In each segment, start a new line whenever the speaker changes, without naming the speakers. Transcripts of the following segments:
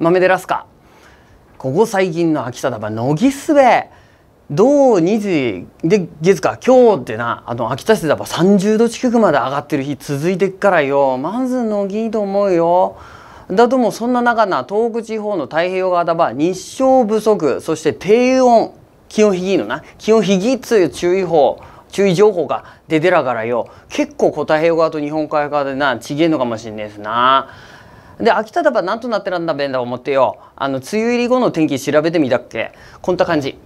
豆でらすかここ最近の秋田ば乃木すべ土日時で月か今日ってなあの秋田市だば30度近くまで上がってる日続いてっからよまず乃木と思うよだともそんな中な東北地方の太平洋側だば日照不足そして低温気温ひぎのな気温ひぎっつう注意報注意情報が出てらからよ結構こう太平洋側と日本海側でなちげえのかもしんねえすな。で秋田だばなんとなってらんだべんだ思ってよあの梅雨入り後の天気調べてみたっけこんな感じ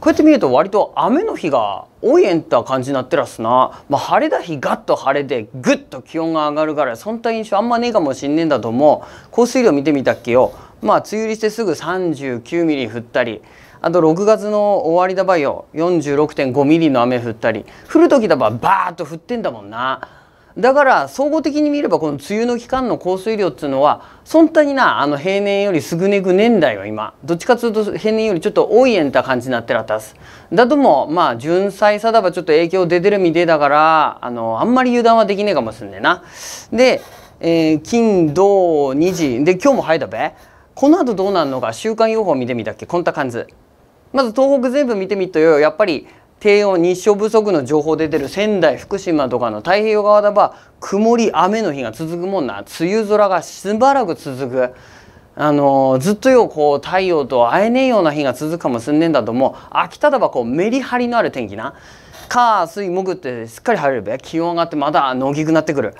こうやって見ると割と雨の日が多いんった感じになってらすな、まあ、晴れだ日ガッと晴れでぐっと気温が上がるからそんな印象あんまねえかもしんねえんだと思う降水量見てみたっけよまあ梅雨入りしてすぐ39ミリ降ったりあと6月の終わりだばよ46.5ミリの雨降ったり降る時だばバーッと降ってんだもんなだから総合的に見ればこの梅雨の期間の降水量っていうのはそんなになあの平年よりすぐねぐ年代は今どっちかというと平年よりちょっと多いえんた感じになってらったすだともまあ純粋さだばちょっと影響出てるみでだからあのあんまり油断はできねえかもしんねえなで、えー、金土日で今日も早だべこの後どうなるのか週間予報見てみたっけこんな感じまず東北全部見てみっとよやっぱり低温日照不足の情報出てる仙台福島とかの太平洋側だば曇り雨の日が続くもんな梅雨空がしばらく続く。あのー、ずっとよこう太陽と会えねえような日が続くかもしんねえんだとも秋田だばこうメリハリのある天気な火水木ってすっかり晴れるべ気温上がってまたのぎくなってくる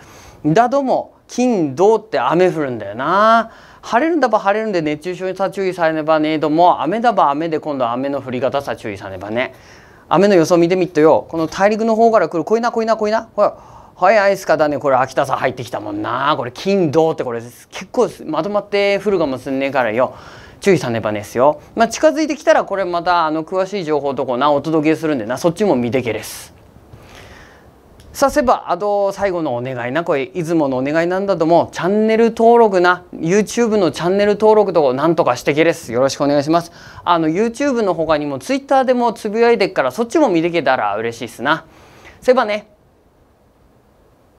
だども金土って雨降るんだよな晴れるんだば晴れるんで熱中症にさ注意されねばねえども雨だば雨で今度は雨の降り方さ注意さねばね雨の予想見てみっとよこの大陸の方から来るこいなこいなこいなほら早いスすかだねこれ秋田さん入ってきたもんなこれ金土ってこれ結構まとまって降るかもしんねえからよ注意さねばねですよ、まあ、近づいてきたらこれまたあの詳しい情報とこなお届けするんでなそっちも見てけです。させばあと最後のお願いなこれいつものお願いなんだどもチャンネル登録な YouTube のチャンネル登録となんとかしてけですよろしくお願いしますあの YouTube の他にも Twitter でもつぶやいてっからそっちも見てけたら嬉しいっすなせばね